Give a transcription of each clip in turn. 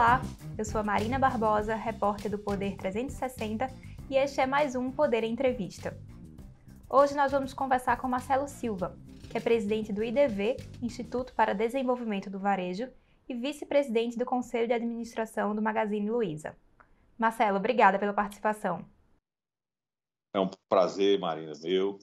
Olá, eu sou a Marina Barbosa, repórter do Poder 360, e este é mais um Poder Entrevista. Hoje nós vamos conversar com Marcelo Silva, que é presidente do IDV, Instituto para Desenvolvimento do Varejo, e vice-presidente do Conselho de Administração do Magazine Luiza. Marcelo, obrigada pela participação. É um prazer, Marina, meu.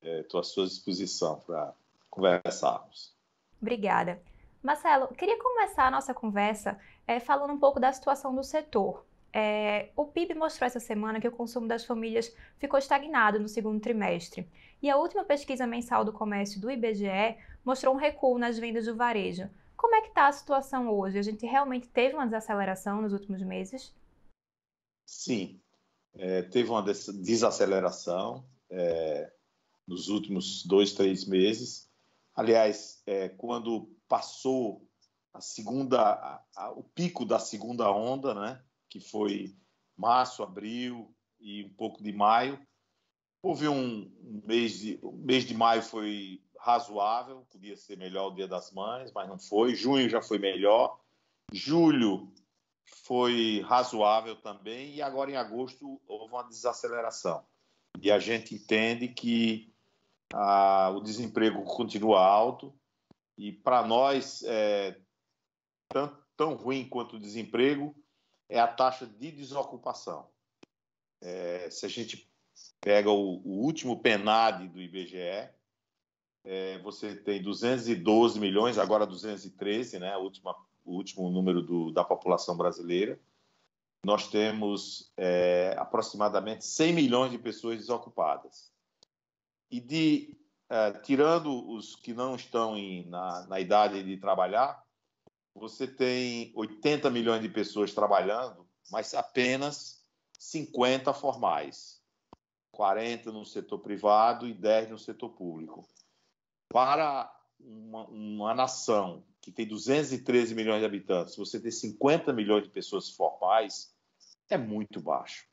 Estou é, é, à sua disposição para conversarmos. Obrigada. Marcelo, queria começar a nossa conversa é, falando um pouco da situação do setor. É, o PIB mostrou essa semana que o consumo das famílias ficou estagnado no segundo trimestre. E a última pesquisa mensal do comércio do IBGE mostrou um recuo nas vendas do varejo. Como é que está a situação hoje? A gente realmente teve uma desaceleração nos últimos meses? Sim, é, teve uma desaceleração é, nos últimos dois, três meses. Aliás, é, quando passou a segunda, a, a, o pico da segunda onda, né? Que foi março, abril e um pouco de maio. Houve um mês de, o mês de maio foi razoável, podia ser melhor o Dia das Mães, mas não foi. Junho já foi melhor. Julho foi razoável também e agora em agosto houve uma desaceleração. E a gente entende que ah, o desemprego continua alto e para nós é, tão, tão ruim quanto o desemprego é a taxa de desocupação. É, se a gente pega o, o último PENAD do IBGE, é, você tem 212 milhões, agora 213, né, a última, o último número do, da população brasileira. Nós temos é, aproximadamente 100 milhões de pessoas desocupadas. E de, é, tirando os que não estão em, na, na idade de trabalhar, você tem 80 milhões de pessoas trabalhando, mas apenas 50 formais. 40 no setor privado e 10 no setor público. Para uma, uma nação que tem 213 milhões de habitantes, você ter 50 milhões de pessoas formais é muito baixo.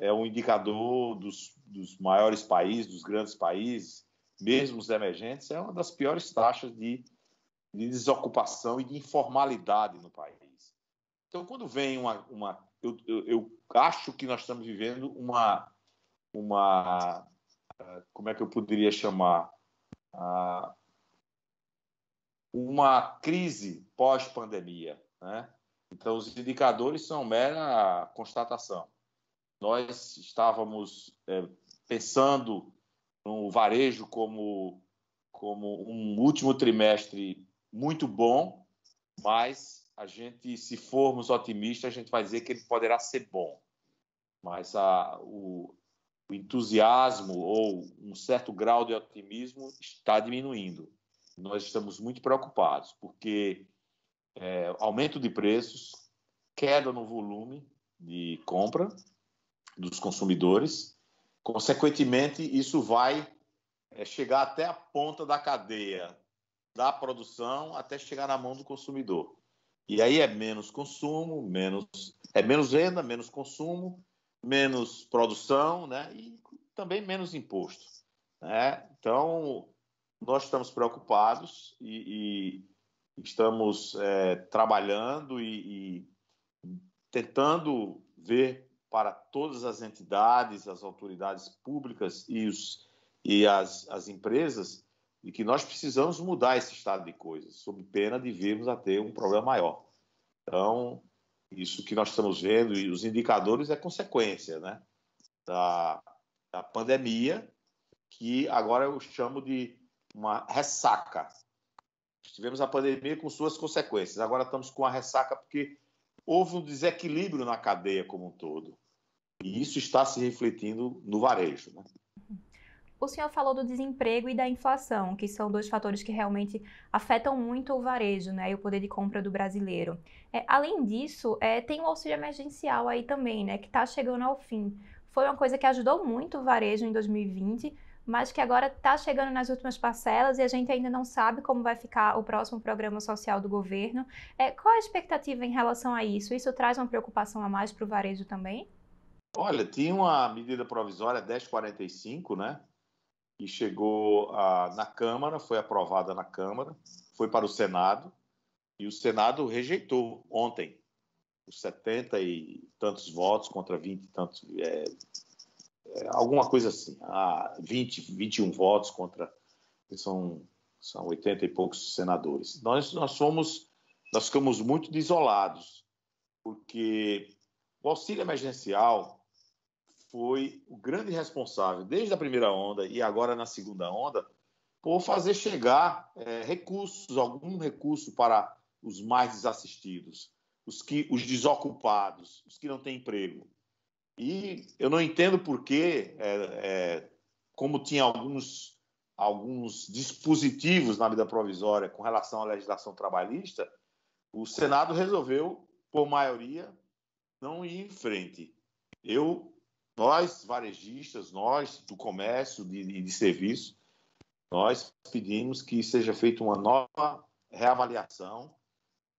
É um indicador dos, dos maiores países, dos grandes países, mesmo os emergentes, é uma das piores taxas de de desocupação e de informalidade no país. Então, quando vem uma. uma eu, eu, eu acho que nós estamos vivendo uma. uma ah, como é que eu poderia chamar? Ah, uma crise pós-pandemia. Né? Então, os indicadores são mera constatação. Nós estávamos é, pensando no varejo como, como um último trimestre muito bom, mas a gente, se formos otimistas, a gente vai dizer que ele poderá ser bom. Mas a, o, o entusiasmo ou um certo grau de otimismo está diminuindo. Nós estamos muito preocupados, porque é, aumento de preços, queda no volume de compra dos consumidores, consequentemente, isso vai é, chegar até a ponta da cadeia da produção até chegar na mão do consumidor. E aí é menos consumo, menos é menos venda, menos consumo, menos produção, né? E também menos imposto, né? Então nós estamos preocupados e, e estamos é, trabalhando e, e tentando ver para todas as entidades, as autoridades públicas e, os, e as, as empresas de que nós precisamos mudar esse estado de coisas, sob pena de virmos a ter um problema maior. Então, isso que nós estamos vendo e os indicadores é consequência né, da, da pandemia, que agora eu chamo de uma ressaca. Tivemos a pandemia com suas consequências, agora estamos com a ressaca porque houve um desequilíbrio na cadeia como um todo. E isso está se refletindo no varejo. Né? O senhor falou do desemprego e da inflação, que são dois fatores que realmente afetam muito o varejo né, e o poder de compra do brasileiro. É, além disso, é, tem o auxílio emergencial aí também, né, que está chegando ao fim. Foi uma coisa que ajudou muito o varejo em 2020, mas que agora está chegando nas últimas parcelas e a gente ainda não sabe como vai ficar o próximo programa social do governo. É, qual a expectativa em relação a isso? Isso traz uma preocupação a mais para o varejo também? Olha, tinha uma medida provisória 1045, né? e chegou a, na Câmara, foi aprovada na Câmara, foi para o Senado e o Senado rejeitou ontem os 70 e tantos votos contra 20 e tantos. É, é, alguma coisa assim, 20, ah, 21 votos contra. São, são 80 e poucos senadores. Nós, nós somos. Nós ficamos muito desolados, porque o auxílio emergencial foi o grande responsável, desde a primeira onda e agora na segunda onda, por fazer chegar é, recursos, algum recurso para os mais desassistidos, os, que, os desocupados, os que não têm emprego. E eu não entendo por que, é, é, como tinha alguns, alguns dispositivos na vida provisória com relação à legislação trabalhista, o Senado resolveu, por maioria, não ir em frente. Eu nós, varejistas, nós do comércio e de, de serviço, nós pedimos que seja feita uma nova reavaliação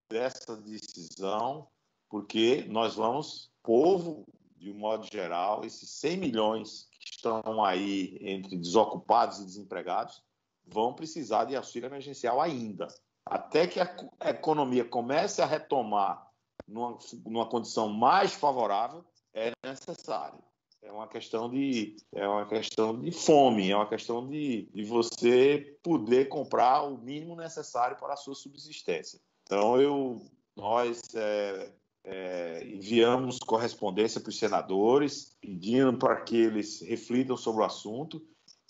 dessa decisão, porque nós vamos, povo, de um modo geral, esses 100 milhões que estão aí entre desocupados e desempregados, vão precisar de auxílio emergencial ainda. Até que a economia comece a retomar numa, numa condição mais favorável, é necessário é uma questão de é uma questão de fome, é uma questão de, de você poder comprar o mínimo necessário para a sua subsistência. Então eu nós é, é, enviamos correspondência para os senadores pedindo para que eles reflitam sobre o assunto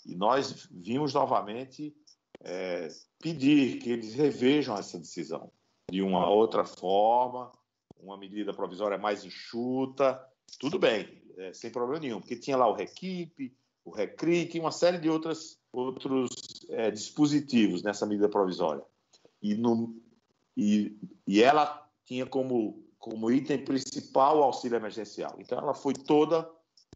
e nós vimos novamente é, pedir que eles revejam essa decisão de uma outra forma, uma medida provisória mais enxuta. Tudo bem, é, sem problema nenhum, porque tinha lá o Requipe, o Recric, uma série de outras, outros é, dispositivos nessa medida provisória. E, no, e, e ela tinha como, como item principal o auxílio emergencial. Então, ela foi toda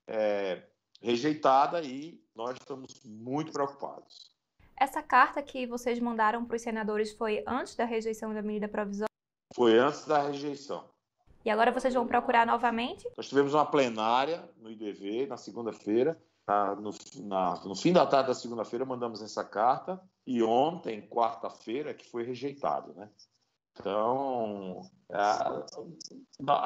é, rejeitada e nós estamos muito preocupados. Essa carta que vocês mandaram para os senadores foi antes da rejeição da medida provisória? Foi antes da rejeição. E agora vocês vão procurar novamente? Nós tivemos uma plenária no IDV na segunda-feira. Tá? No, na, no, fim da tarde da segunda-feira mandamos essa carta e ontem, quarta-feira, que foi rejeitado, né? Então, a,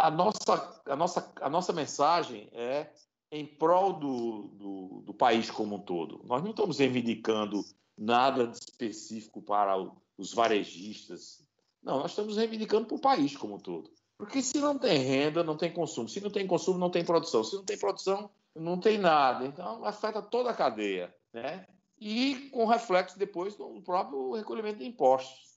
a, nossa, a, nossa, a nossa mensagem é em prol do, do, do país como um todo. Nós não estamos reivindicando nada de específico para os varejistas. Não, nós estamos reivindicando para o país como um todo. Porque se não tem renda, não tem consumo. Se não tem consumo, não tem produção. Se não tem produção, não tem nada. Então, afeta toda a cadeia, né? E com reflexo depois no próprio recolhimento de impostos.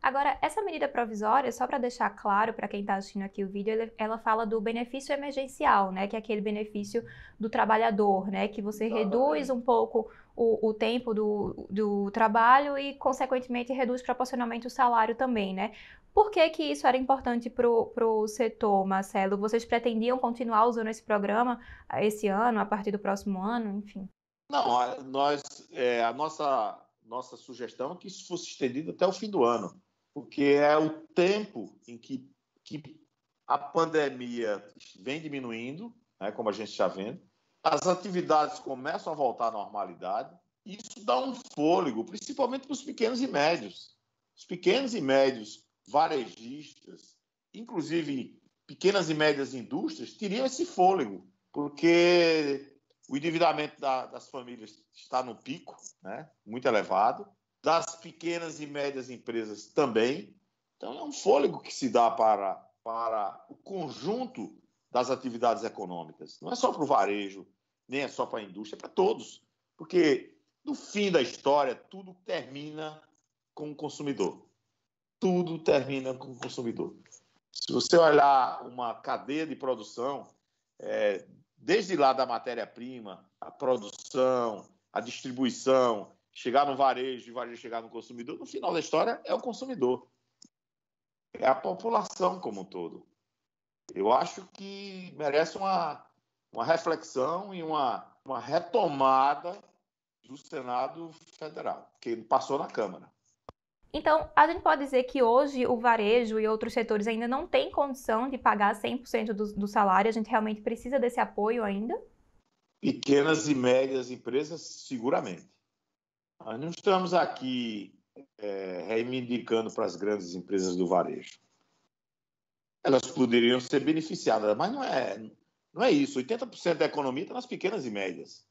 Agora, essa medida provisória, só para deixar claro para quem está assistindo aqui o vídeo, ela fala do benefício emergencial, né? Que é aquele benefício do trabalhador, né? Que você reduz um pouco o, o, tempo do, do trabalho e, consequentemente, reduz proporcionalmente o salário também, né? Por que, que isso era importante para o setor, Marcelo? Vocês pretendiam continuar usando esse programa ah, esse ano, a partir do próximo ano, enfim? Não, nós, é, a nossa, nossa sugestão é que isso fosse estendido até o fim do ano, porque é o tempo em que, que a pandemia vem diminuindo, né, como a gente está vendo, as atividades começam a voltar à normalidade, e isso dá um fôlego, principalmente para os pequenos e médios. Os pequenos e médios varejistas, inclusive pequenas e médias indústrias, teriam esse fôlego, porque o endividamento da, das famílias está no pico, né? muito elevado, das pequenas e médias empresas também. Então, é um fôlego que se dá para, para o conjunto das atividades econômicas. Não é só para o varejo, nem é só para a indústria, é para todos. Porque, no fim da história, tudo termina com o consumidor tudo termina com o consumidor. Se você olhar uma cadeia de produção, é, desde lá da matéria-prima, a produção, a distribuição, chegar no varejo e varejo chegar no consumidor, no final da história é o consumidor. É a população como um todo. Eu acho que merece uma, uma reflexão e uma, uma retomada do Senado Federal, que passou na Câmara. Então, a gente pode dizer que hoje o varejo e outros setores ainda não têm condição de pagar 100% do, do salário, a gente realmente precisa desse apoio ainda? Pequenas e médias empresas, seguramente. Nós não estamos aqui é, reivindicando para as grandes empresas do varejo. Elas poderiam ser beneficiadas, mas não é, não é isso. 80% da economia está nas pequenas e médias.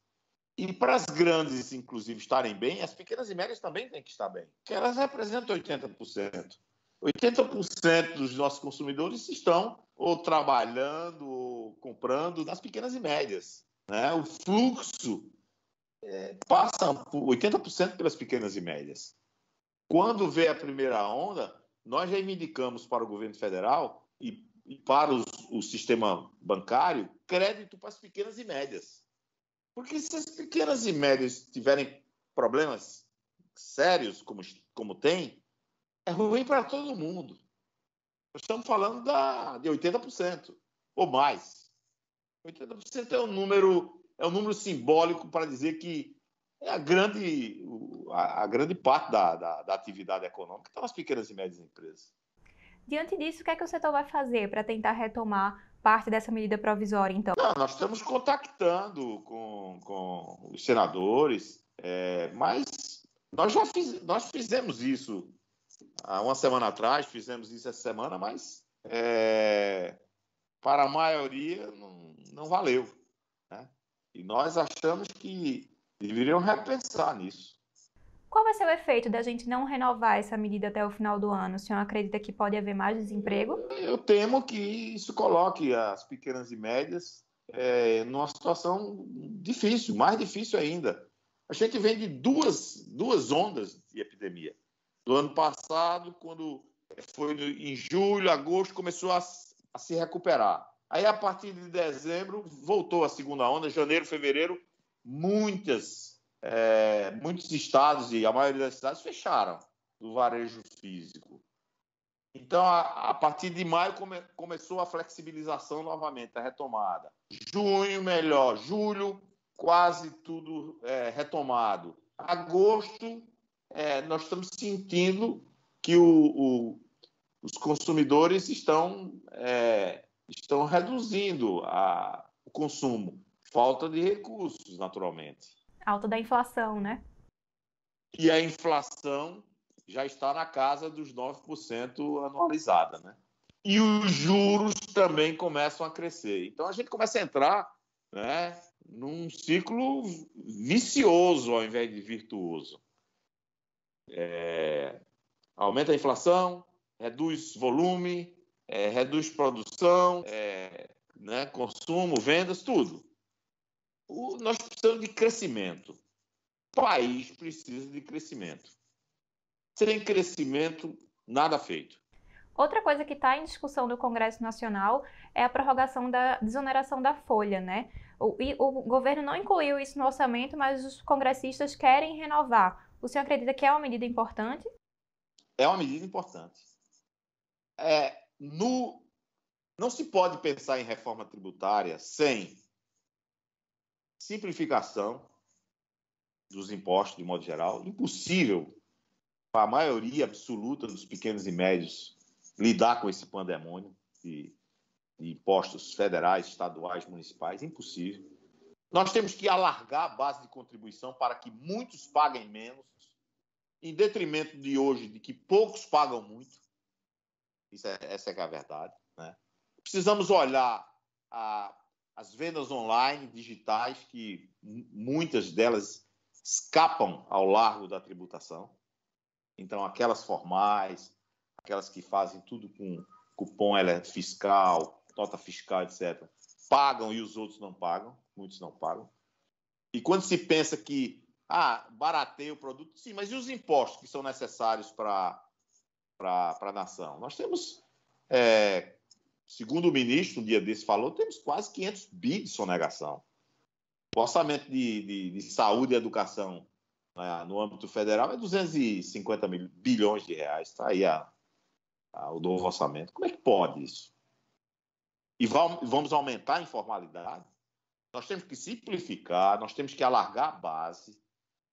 E para as grandes, inclusive, estarem bem, as pequenas e médias também têm que estar bem, porque elas representam 80%. 80% dos nossos consumidores estão ou trabalhando ou comprando nas pequenas e médias. Né? O fluxo é, passa por 80% pelas pequenas e médias. Quando vê a primeira onda, nós reivindicamos para o governo federal e, e para os, o sistema bancário crédito para as pequenas e médias. Porque se as pequenas e médias tiverem problemas sérios, como, como tem, é ruim para todo mundo. Nós estamos falando da, de 80% ou mais. 80% é um número é um número simbólico para dizer que é a grande, a, a grande parte da, da, da atividade econômica estão tá as pequenas e médias empresas. Diante disso, o que é que o setor vai fazer para tentar retomar parte dessa medida provisória, então? Não, nós estamos contactando com, com os senadores, é, mas nós já fiz, nós fizemos isso há uma semana atrás, fizemos isso essa semana, mas é, para a maioria não, não valeu. Né? E nós achamos que deveriam repensar nisso. Qual vai ser o efeito da gente não renovar essa medida até o final do ano? O senhor acredita que pode haver mais desemprego? Eu temo que isso coloque as pequenas e médias é, numa situação difícil, mais difícil ainda. A gente vem de duas, duas ondas de epidemia. Do ano passado, quando foi em julho, agosto, começou a, a se recuperar. Aí, a partir de dezembro, voltou a segunda onda, janeiro, fevereiro, muitas é, muitos estados e a maioria das cidades fecharam do varejo físico. Então, a, a partir de maio come, começou a flexibilização novamente, a retomada. Junho, melhor. Julho, quase tudo é, retomado. Agosto, é, nós estamos sentindo que o, o, os consumidores estão, é, estão reduzindo a, o consumo. Falta de recursos, naturalmente alta da inflação, né? E a inflação já está na casa dos 9% anualizada, né? E os juros também começam a crescer. Então a gente começa a entrar né, num ciclo vicioso ao invés de virtuoso. É, aumenta a inflação, reduz volume, é, reduz produção, é, né, consumo, vendas, tudo. O, nós precisamos de crescimento. O país precisa de crescimento. Sem crescimento, nada feito. Outra coisa que está em discussão no Congresso Nacional é a prorrogação da desoneração da folha, né? O, e, o governo não incluiu isso no orçamento, mas os congressistas querem renovar. O senhor acredita que é uma medida importante? É uma medida importante. É, no, não se pode pensar em reforma tributária sem simplificação dos impostos de modo geral, impossível para a maioria absoluta dos pequenos e médios lidar com esse pandemônio de, de impostos federais, estaduais, municipais, impossível. Nós temos que alargar a base de contribuição para que muitos paguem menos, em detrimento de hoje, de que poucos pagam muito. Isso é, essa é, é a verdade. Né? Precisamos olhar a as vendas online, digitais, que muitas delas escapam ao largo da tributação. Então, aquelas formais, aquelas que fazem tudo com cupom fiscal, nota fiscal, etc., pagam e os outros não pagam, muitos não pagam. E quando se pensa que ah, barateia o produto, sim, mas e os impostos que são necessários para a nação? Nós temos é, Segundo o ministro, um dia desse falou, temos quase 500 bi de sonegação. O orçamento de, de, de saúde e educação né, no âmbito federal é 250 mil, bilhões de reais. Está aí a, a, o novo orçamento. Como é que pode isso? E vamos aumentar a informalidade? Nós temos que simplificar, nós temos que alargar a base,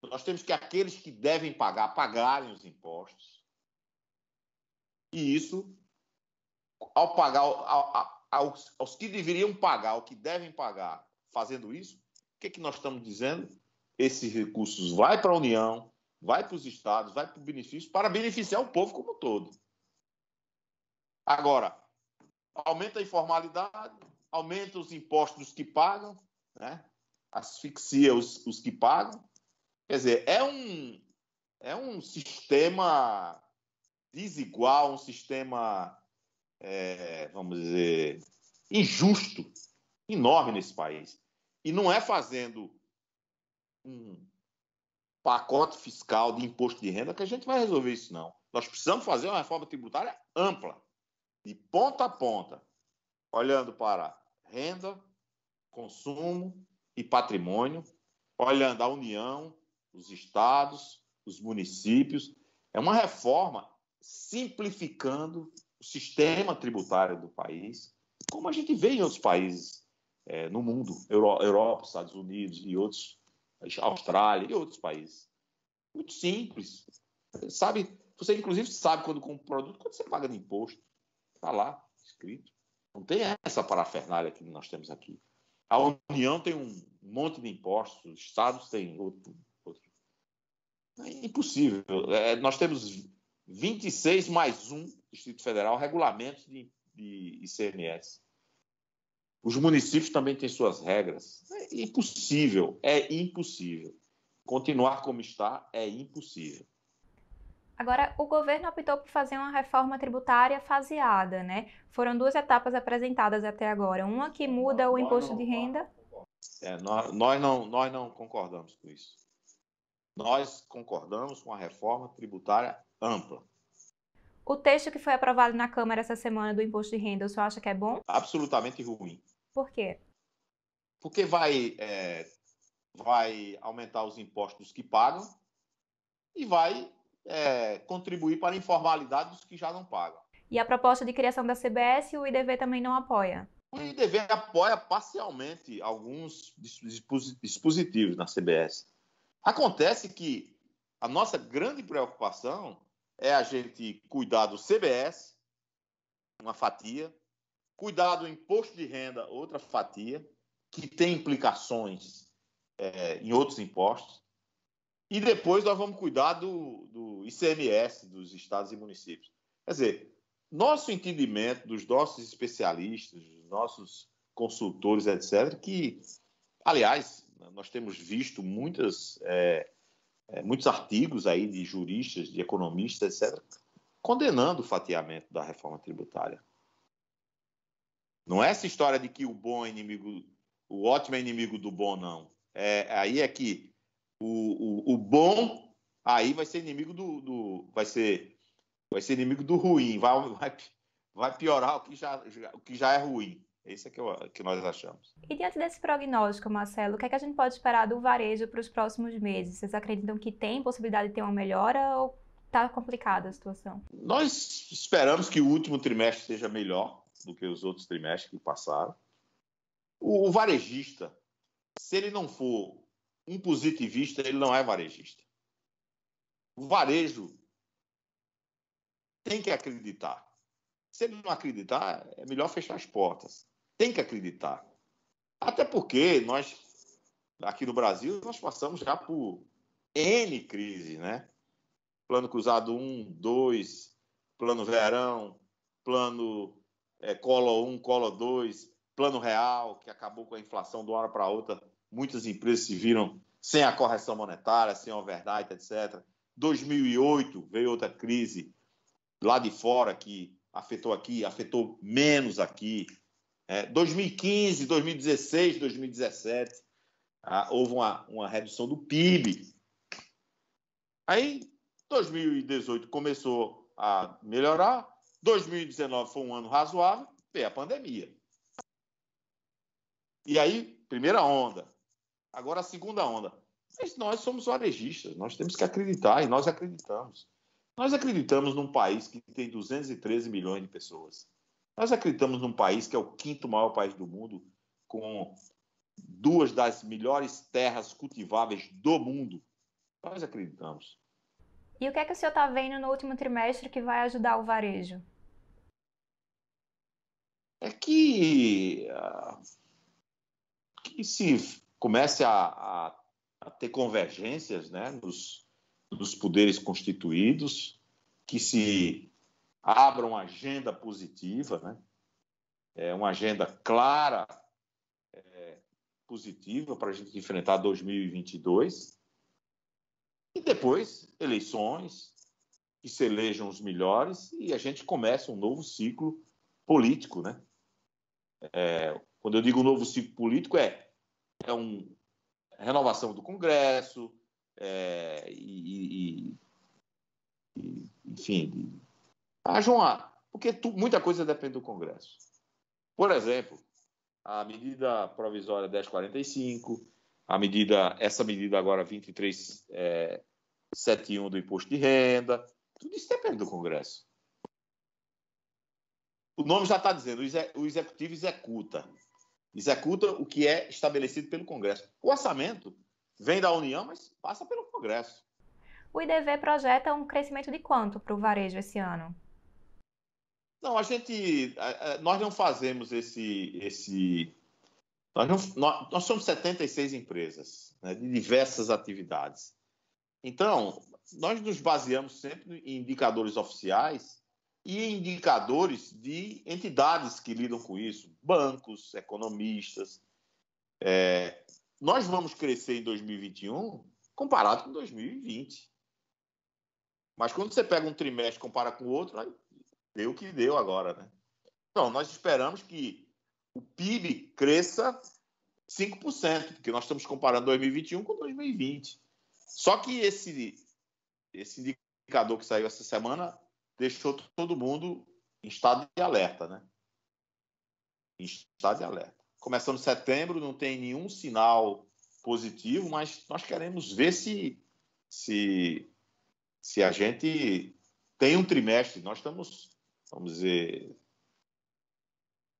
nós temos que aqueles que devem pagar, pagarem os impostos. E isso ao pagar, ao, aos, aos, que deveriam pagar, ao que devem pagar, fazendo isso, o que, é que nós estamos dizendo? Esses recursos vai para a União, vai para os estados, vai para o benefício, para beneficiar o povo como um todo. Agora, aumenta a informalidade, aumenta os impostos que pagam, né? asfixia os, os que pagam. Quer dizer, é um, é um sistema desigual, um sistema é, vamos dizer, injusto, enorme nesse país. E não é fazendo um pacote fiscal de imposto de renda que a gente vai resolver isso, não. Nós precisamos fazer uma reforma tributária ampla, de ponta a ponta, olhando para renda, consumo e patrimônio, olhando a União, os estados, os municípios. É uma reforma simplificando sistema tributário do país, como a gente vê em outros países é, no mundo, Euro, Europa, Estados Unidos e outros, Austrália e outros países. Muito simples. Sabe, você inclusive sabe quando compra um produto, quando você paga de imposto. Está lá, escrito. Não tem essa parafernália que nós temos aqui. A União tem um monte de impostos, os estados têm outro. outro. É impossível. É, nós temos 26 mais um Distrito Federal regulamentos de, de ICMS. Os municípios também têm suas regras. É impossível, é impossível. Continuar como está é impossível. Agora, o governo optou por fazer uma reforma tributária faseada, né? Foram duas etapas apresentadas até agora. Uma que muda o imposto de renda. É, nós, nós, não, nós não concordamos com isso. Nós concordamos com a reforma tributária ampla, o texto que foi aprovado na Câmara essa semana do imposto de renda, o senhor acha que é bom? Absolutamente ruim. Por quê? Porque vai, é, vai aumentar os impostos que pagam e vai é, contribuir para a informalidade dos que já não pagam. E a proposta de criação da CBS, o IDV também não apoia? O IDV apoia parcialmente alguns dispositivos na CBS. Acontece que a nossa grande preocupação é a gente cuidar do CBS, uma fatia, cuidar do imposto de renda, outra fatia, que tem implicações é, em outros impostos, e depois nós vamos cuidar do, do ICMS dos estados e municípios. Quer dizer, nosso entendimento dos nossos especialistas, dos nossos consultores, etc., que, aliás, nós temos visto muitas é, é, muitos artigos aí de juristas, de economistas, etc., condenando o fatiamento da reforma tributária. Não é essa história de que o bom é inimigo, o ótimo é inimigo do bom, não. É, aí é que o, o, o bom aí vai ser inimigo do, do, vai ser vai ser inimigo do ruim, vai, vai, vai piorar o que já, o que já é ruim. Isso é que, eu, que nós achamos. E diante desse prognóstico, Marcelo, o que, é que a gente pode esperar do varejo para os próximos meses? Vocês acreditam que tem possibilidade de ter uma melhora ou está complicada a situação? Nós esperamos que o último trimestre seja melhor do que os outros trimestres que passaram. O, o varejista, se ele não for um positivista, ele não é varejista. O varejo tem que acreditar. Se ele não acreditar, é melhor fechar as portas tem que acreditar. Até porque nós, aqui no Brasil, nós passamos já por N crises, né? Plano Cruzado 1, 2, Plano Verão, Plano é, Colo 1, Colo 2, Plano Real, que acabou com a inflação de uma hora para outra. Muitas empresas se viram sem a correção monetária, sem a overnight, etc. 2008 veio outra crise lá de fora que afetou aqui, afetou menos aqui. É, 2015, 2016, 2017, ah, houve uma, uma redução do PIB. Aí, 2018 começou a melhorar, 2019 foi um ano razoável, veio a pandemia. E aí, primeira onda. Agora a segunda onda. Mas nós somos varejistas, nós temos que acreditar e nós acreditamos. Nós acreditamos num país que tem 213 milhões de pessoas. Nós acreditamos num país que é o quinto maior país do mundo, com duas das melhores terras cultiváveis do mundo. Nós acreditamos. E o que é que o senhor está vendo no último trimestre que vai ajudar o varejo? É que, ah, que se comece a, a, a ter convergências né, nos, nos poderes constituídos, que se abra uma agenda positiva, né? é, uma agenda clara, é, positiva para a gente enfrentar 2022. E depois, eleições, que se elejam os melhores e a gente começa um novo ciclo político. Né? É, quando eu digo novo ciclo político, é, é uma renovação do Congresso é, e, e, e, enfim, ah, João, porque tu, muita coisa depende do Congresso. Por exemplo, a medida provisória 1045, a medida, essa medida agora 2371 é, do imposto de renda, tudo isso depende do Congresso. O nome já está dizendo, o executivo executa. Executa o que é estabelecido pelo Congresso. O orçamento vem da União, mas passa pelo Congresso. O IDV projeta um crescimento de quanto para o varejo esse ano? Não, a gente. Nós não fazemos esse. esse nós, não, nós, nós somos 76 empresas, né, de diversas atividades. Então, nós nos baseamos sempre em indicadores oficiais e em indicadores de entidades que lidam com isso, bancos, economistas. É, nós vamos crescer em 2021 comparado com 2020. Mas quando você pega um trimestre e compara com o outro, deu o que deu agora, né? Então, nós esperamos que o PIB cresça 5%, porque nós estamos comparando 2021 com 2020. Só que esse, esse indicador que saiu essa semana deixou todo mundo em estado de alerta, né? Em estado de alerta. Começando setembro, não tem nenhum sinal positivo, mas nós queremos ver se se se a gente tem um trimestre. Nós estamos vamos dizer,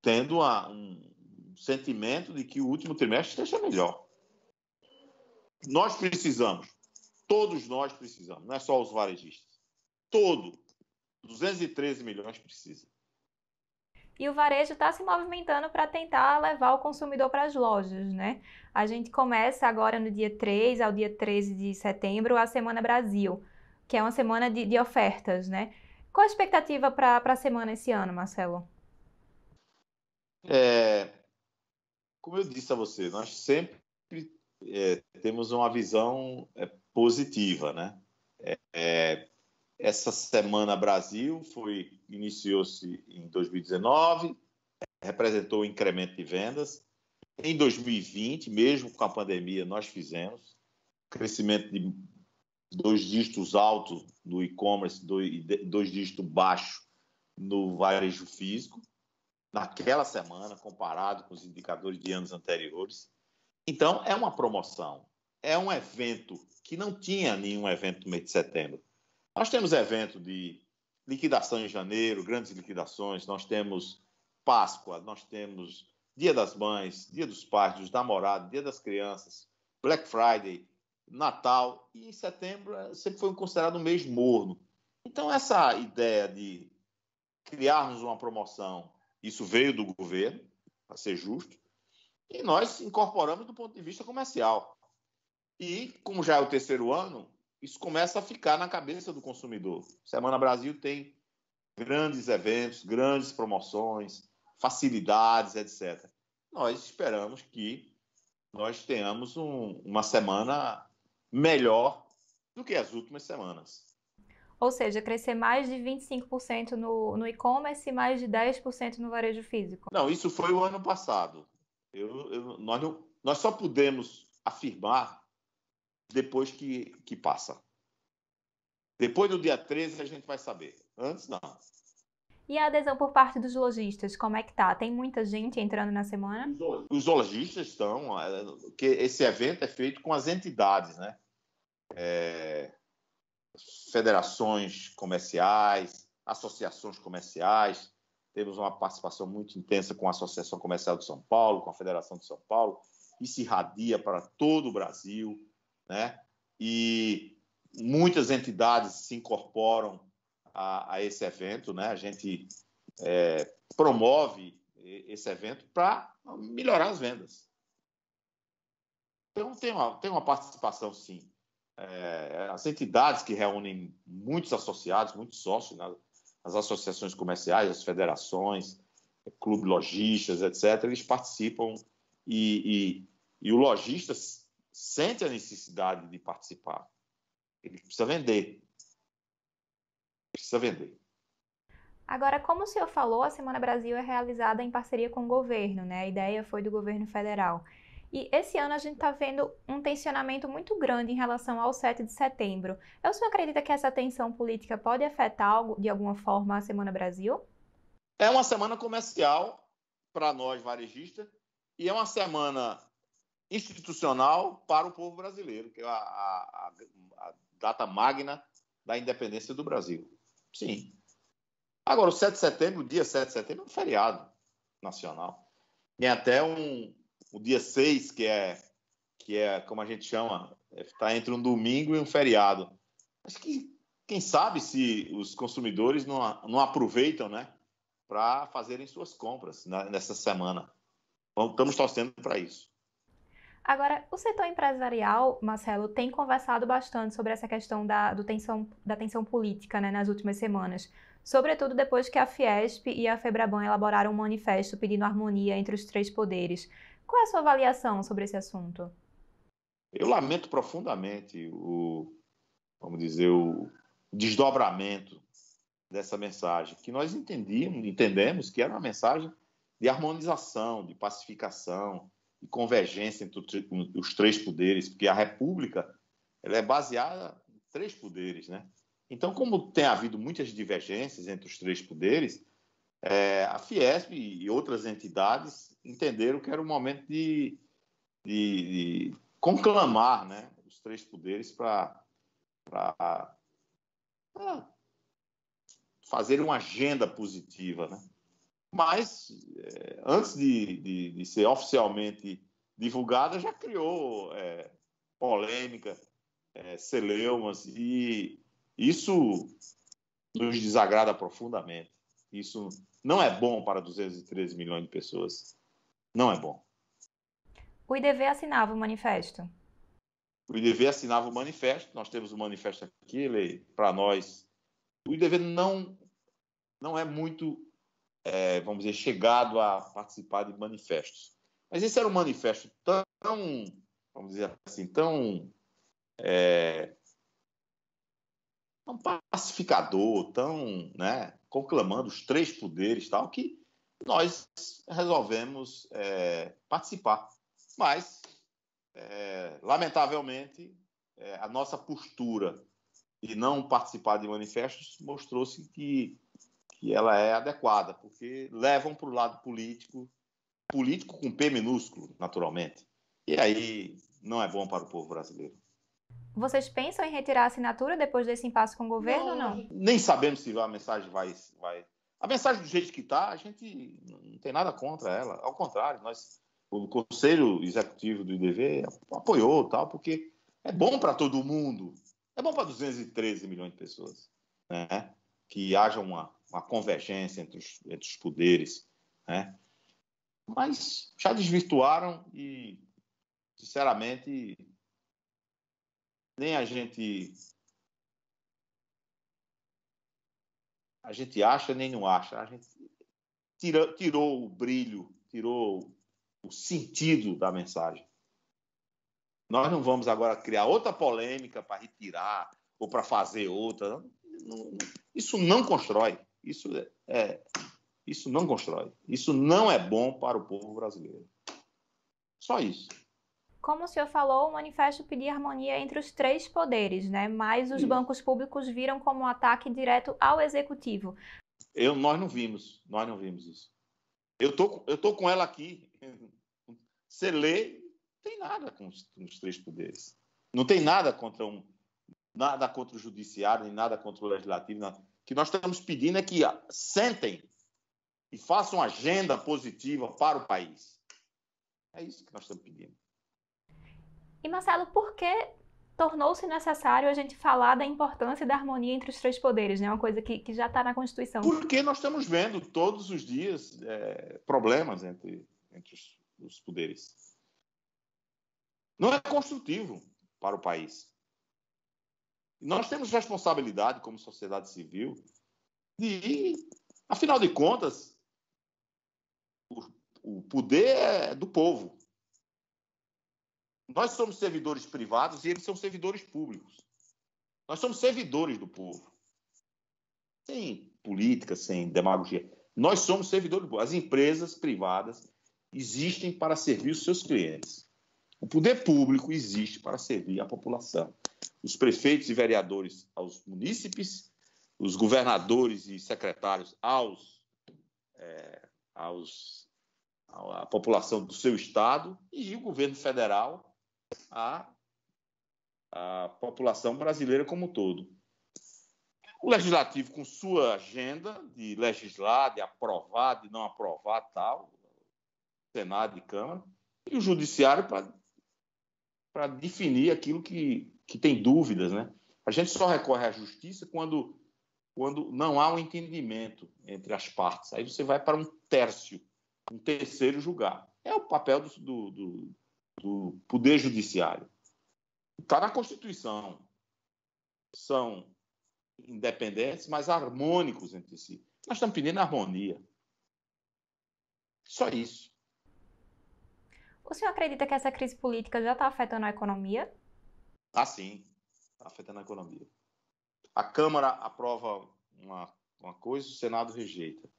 tendo um sentimento de que o último trimestre esteja melhor. Nós precisamos, todos nós precisamos, não é só os varejistas. Todo, 213 milhões precisa. E o varejo está se movimentando para tentar levar o consumidor para as lojas, né? A gente começa agora no dia 3 ao dia 13 de setembro a Semana Brasil, que é uma semana de, de ofertas, né? Qual a expectativa para a semana esse ano, Marcelo? É, como eu disse a você, nós sempre é, temos uma visão é, positiva, né? É, é essa semana Brasil foi iniciou-se em 2019, representou um incremento de vendas. Em 2020, mesmo com a pandemia, nós fizemos crescimento de dois dígitos altos no e-commerce, dois, dois dígitos baixos no varejo físico, naquela semana, comparado com os indicadores de anos anteriores. Então, é uma promoção, é um evento que não tinha nenhum evento no mês de setembro. Nós temos evento de liquidação em janeiro, grandes liquidações, nós temos Páscoa, nós temos Dia das Mães, Dia dos Pais, dos Namorados, Dia das Crianças, Black Friday, Natal, e em setembro é, sempre foi considerado um mês morno. Então, essa ideia de criarmos uma promoção, isso veio do governo, para ser justo, e nós incorporamos do ponto de vista comercial. E, como já é o terceiro ano, isso começa a ficar na cabeça do consumidor. Semana Brasil tem grandes eventos, grandes promoções, facilidades, etc. Nós esperamos que nós tenhamos um, uma semana melhor do que as últimas semanas. Ou seja, crescer mais de 25% no, no e-commerce e mais de 10% no varejo físico. Não, isso foi o ano passado. Eu, eu, nós, não, nós só podemos afirmar depois que, que passa. Depois do dia 13 a gente vai saber. Antes não. E a adesão por parte dos lojistas, como é que tá? Tem muita gente entrando na semana? Os lojistas estão, eh, que esse evento é feito com as entidades, né? É, federações comerciais, associações comerciais. Temos uma participação muito intensa com a Associação Comercial de São Paulo, com a Federação de São Paulo. Isso irradia para todo o Brasil, né? E muitas entidades se incorporam a, a esse evento, né? A gente é, promove esse evento para melhorar as vendas. Então, tem uma, tem uma participação, sim. É, as entidades que reúnem muitos associados, muitos sócios, né? as associações comerciais, as federações, clube lojistas, etc., eles participam e, e, e o lojista sente a necessidade de participar. Ele precisa vender precisa vender. Agora, como o senhor falou, a Semana Brasil é realizada em parceria com o governo, né? A ideia foi do governo federal. E esse ano a gente está vendo um tensionamento muito grande em relação ao 7 de setembro. É o senhor acredita que essa tensão política pode afetar de alguma forma a Semana Brasil? É uma semana comercial para nós varejistas e é uma semana institucional para o povo brasileiro, que é a, a, a data magna da independência do Brasil. Sim. Agora, o 7 de setembro, o dia 7 de setembro, é um feriado nacional. Tem até um, o dia 6, que é, que é como a gente chama, está é, entre um domingo e um feriado. Acho que quem sabe se os consumidores não, não aproveitam, né, para fazerem suas compras nessa semana. estamos torcendo para isso. Agora, o setor empresarial, Marcelo, tem conversado bastante sobre essa questão da, do tensão, da tensão política né, nas últimas semanas, sobretudo depois que a Fiesp e a Febraban elaboraram um manifesto pedindo harmonia entre os três poderes. Qual é a sua avaliação sobre esse assunto? Eu lamento profundamente o, vamos dizer, o desdobramento dessa mensagem, que nós entendíamos, entendemos que era uma mensagem de harmonização, de pacificação, de convergência entre os três poderes, porque a República ela é baseada em três poderes, né? Então, como tem havido muitas divergências entre os três poderes, é, a Fiesp e outras entidades entenderam que era o momento de, de, de conclamar né, os três poderes para fazer uma agenda positiva, né? mas eh, antes de, de, de, ser oficialmente divulgada, já criou é, polêmica, é, eh, celeumas, e isso nos desagrada profundamente. Isso não é bom para 213 milhões de pessoas. Não é bom. O IDV assinava o manifesto. O IDV assinava o manifesto. Nós temos o manifesto aqui, ele é para nós. O IDV não não é muito é, vamos dizer, chegado a participar de manifestos. Mas esse era um manifesto tão, vamos dizer assim, tão, é, pacificador, tão, né, conclamando os três poderes tal, que nós resolvemos é, participar. Mas, é, lamentavelmente, é, a nossa postura de não participar de manifestos mostrou-se que que ela é adequada, porque levam para o lado político, político com P minúsculo, naturalmente. E aí não é bom para o povo brasileiro. Vocês pensam em retirar a assinatura depois desse impasse com o governo ou não? Nem sabemos se a mensagem vai, vai. A mensagem do jeito que está, a gente não tem nada contra ela. Ao contrário, nós, o Conselho Executivo do IDV apoiou tal, porque é bom para todo mundo. É bom para 213 milhões de pessoas, né? Que haja uma uma convergência entre os, entre os poderes, né? Mas já desvirtuaram e, sinceramente, nem a gente a gente acha nem não acha. A gente tirou, tirou o brilho, tirou o sentido da mensagem. Nós não vamos agora criar outra polêmica para retirar ou para fazer outra. Isso não constrói. Isso, é, é, isso não constrói. Isso não é bom para o povo brasileiro. Só isso. Como o senhor falou, o manifesto pedia harmonia entre os três poderes, né? mas os bancos públicos viram como um ataque direto ao executivo. Eu, nós não vimos, nós não vimos isso. Eu tô, eu tô com ela aqui. Você lê, tem nada com os, com os três poderes. Não tem nada contra um, nada contra o judiciário, nem nada contra o legislativo. Nada que nós estamos pedindo é que sentem e façam agenda positiva para o país. É isso que nós estamos pedindo. E Marcelo, por que tornou-se necessário a gente falar da importância da harmonia entre os três poderes, né? Uma coisa que, que já está na Constituição. Porque nós estamos vendo todos os dias é, problemas entre, entre os, os poderes. Não é construtivo para o país. Nós temos responsabilidade como sociedade civil de, afinal de contas, o, o poder é do povo. Nós somos servidores privados e eles são servidores públicos. Nós somos servidores do povo. Sem política, sem demagogia. Nós somos servidores do povo. As empresas privadas existem para servir os seus clientes. O poder público existe para servir a população os prefeitos e vereadores aos munícipes, os governadores e secretários aos, é, aos à população do seu estado e o governo federal à, à população brasileira como um todo. O legislativo, com sua agenda de legislar, de aprovar, de não aprovar, tal, Senado e Câmara, e o judiciário para definir aquilo que que tem dúvidas, né? A gente só recorre à justiça quando, quando não há um entendimento entre as partes. Aí você vai para um tercio, um terceiro julgar. É o papel do, do, do, do Poder Judiciário. Está na Constituição. São independentes, mas harmônicos entre si. Nós estamos pedindo harmonia. Só isso. O senhor acredita que essa crise política já está afetando a economia? Ah, sim. Está afetando a economia. A Câmara aprova uma, uma coisa, o Senado rejeita.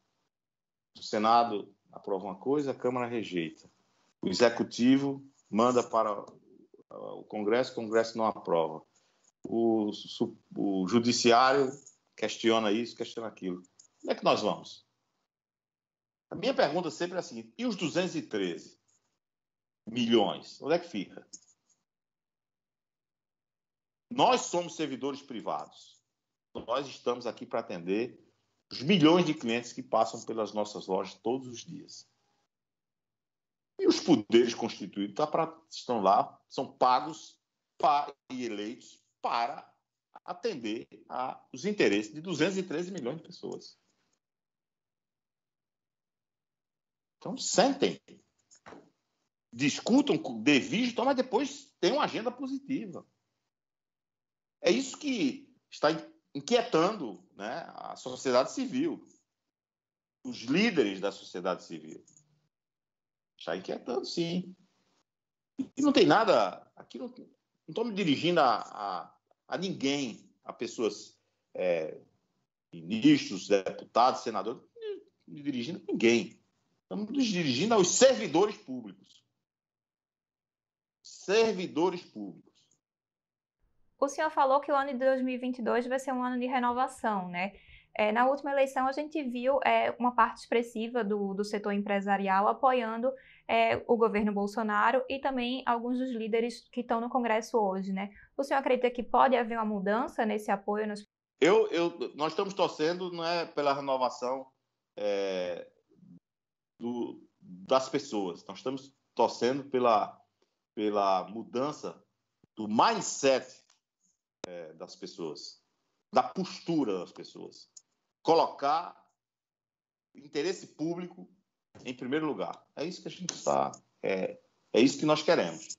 O Senado aprova uma coisa, a Câmara rejeita. O Executivo manda para o Congresso, o Congresso não aprova. O, o Judiciário questiona isso, questiona aquilo. Onde é que nós vamos? A minha pergunta sempre é a seguinte: e os 213 milhões? Onde é que fica? Nós somos servidores privados. Nós estamos aqui para atender os milhões de clientes que passam pelas nossas lojas todos os dias. E os poderes constituídos tá pra, estão lá, são pagos e eleitos para atender a, os interesses de 213 milhões de pessoas. Então, sentem, discutam, devistam, mas depois tem uma agenda positiva. É isso que está inquietando né, a sociedade civil, os líderes da sociedade civil. Está inquietando, sim. E não tem nada. Aqui não estou me dirigindo a, a, a, ninguém, a pessoas, é, ministros, deputados, senadores, me dirigindo a ninguém. Estamos nos dirigindo aos servidores públicos. Servidores públicos. O senhor falou que o ano de 2022 vai ser um ano de renovação, né? É, na última eleição, a gente viu é, uma parte expressiva do, do setor empresarial apoiando é, o governo Bolsonaro e também alguns dos líderes que estão no Congresso hoje, né? O senhor acredita que pode haver uma mudança nesse apoio? Nos... Eu, eu, nós estamos torcendo né, pela renovação é, do, das pessoas. Nós estamos torcendo pela, pela mudança do mindset é, das pessoas, da postura das pessoas. Colocar interesse público em primeiro lugar. É isso que a gente está. É, é isso que nós queremos.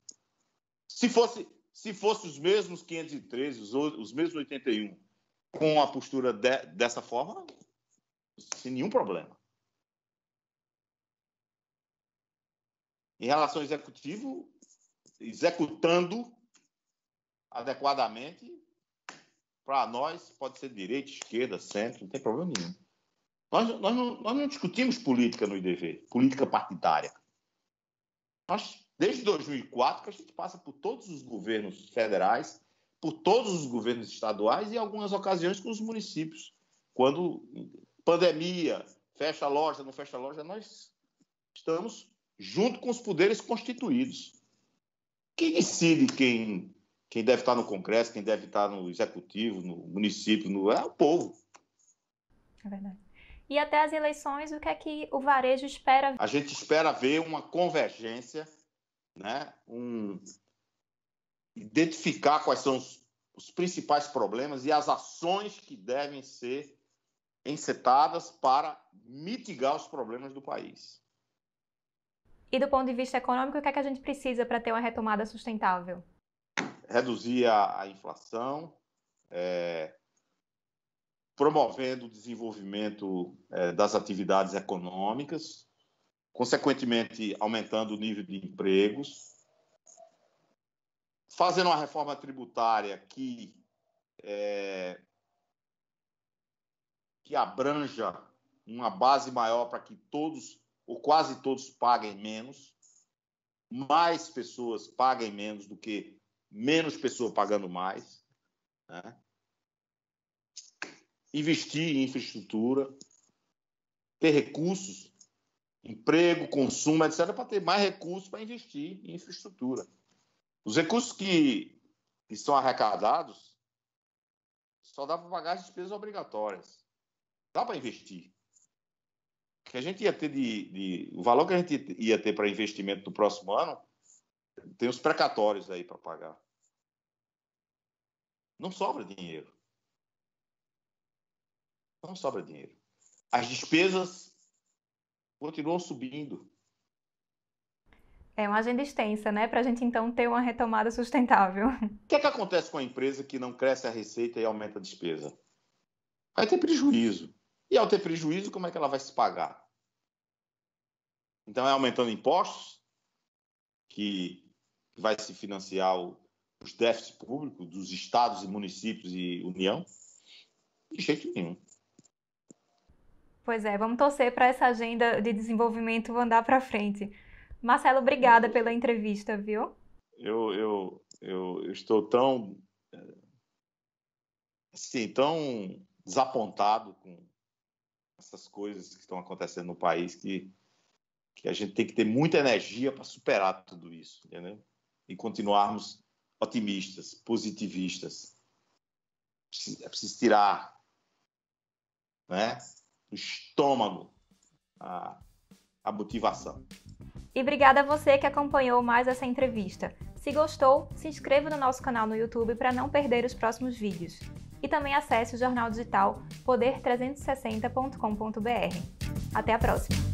Se fosse, se fosse os mesmos 513, os, os mesmos 81, com a postura de, dessa forma, sem nenhum problema. Em relação ao executivo, executando adequadamente, para nós pode ser direita, esquerda, centro, não tem problema nenhum. Nós, nós, não, nós não discutimos política no IDV, política partidária. Nós, desde 2004 que a gente passa por todos os governos federais, por todos os governos estaduais e algumas ocasiões com os municípios. Quando pandemia, fecha a loja, não fecha a loja, nós estamos junto com os poderes constituídos. Quem decide quem quem deve estar no Congresso, quem deve estar no Executivo, no município, no... é o povo. É verdade. E até as eleições, o que é que o varejo espera? A gente espera ver uma convergência, né? um... identificar quais são os, os principais problemas e as ações que devem ser encetadas para mitigar os problemas do país. E do ponto de vista econômico, o que é que a gente precisa para ter uma retomada sustentável? reduzir a, a inflação, é, promovendo o desenvolvimento é, das atividades econômicas, consequentemente aumentando o nível de empregos, fazendo uma reforma tributária que, é, que abranja uma base maior para que todos ou quase todos paguem menos, mais pessoas paguem menos do que menos pessoa pagando mais, né? investir em infraestrutura, ter recursos, emprego, consumo, etc., para ter mais recursos para investir em infraestrutura. Os recursos que, estão são arrecadados só dá para pagar as despesas obrigatórias. Dá para investir. O que a gente ia ter de, de, o valor que a gente ia ter para investimento do próximo ano tem os precatórios aí para pagar. Não sobra dinheiro. Não sobra dinheiro. As despesas continuam subindo. É uma agenda extensa, né? Para a gente então ter uma retomada sustentável. O que é que acontece com a empresa que não cresce a receita e aumenta a despesa? Vai ter prejuízo. E ao ter prejuízo, como é que ela vai se pagar? Então é aumentando impostos, que que vai se financiar os déficits públicos dos estados e municípios e União? De jeito nenhum. Pois é, vamos torcer para essa agenda de desenvolvimento andar para frente. Marcelo, obrigada pela entrevista, viu? Eu, eu, eu, eu estou tão assim, tão desapontado com essas coisas que estão acontecendo no país que, que a gente tem que ter muita energia para superar tudo isso, entendeu? e continuarmos otimistas, positivistas. É preciso tirar né, do estômago a, a motivação. E obrigada a você que acompanhou mais essa entrevista. Se gostou, se inscreva no nosso canal no YouTube para não perder os próximos vídeos. E também acesse o jornal digital poder360.com.br. Até a próxima!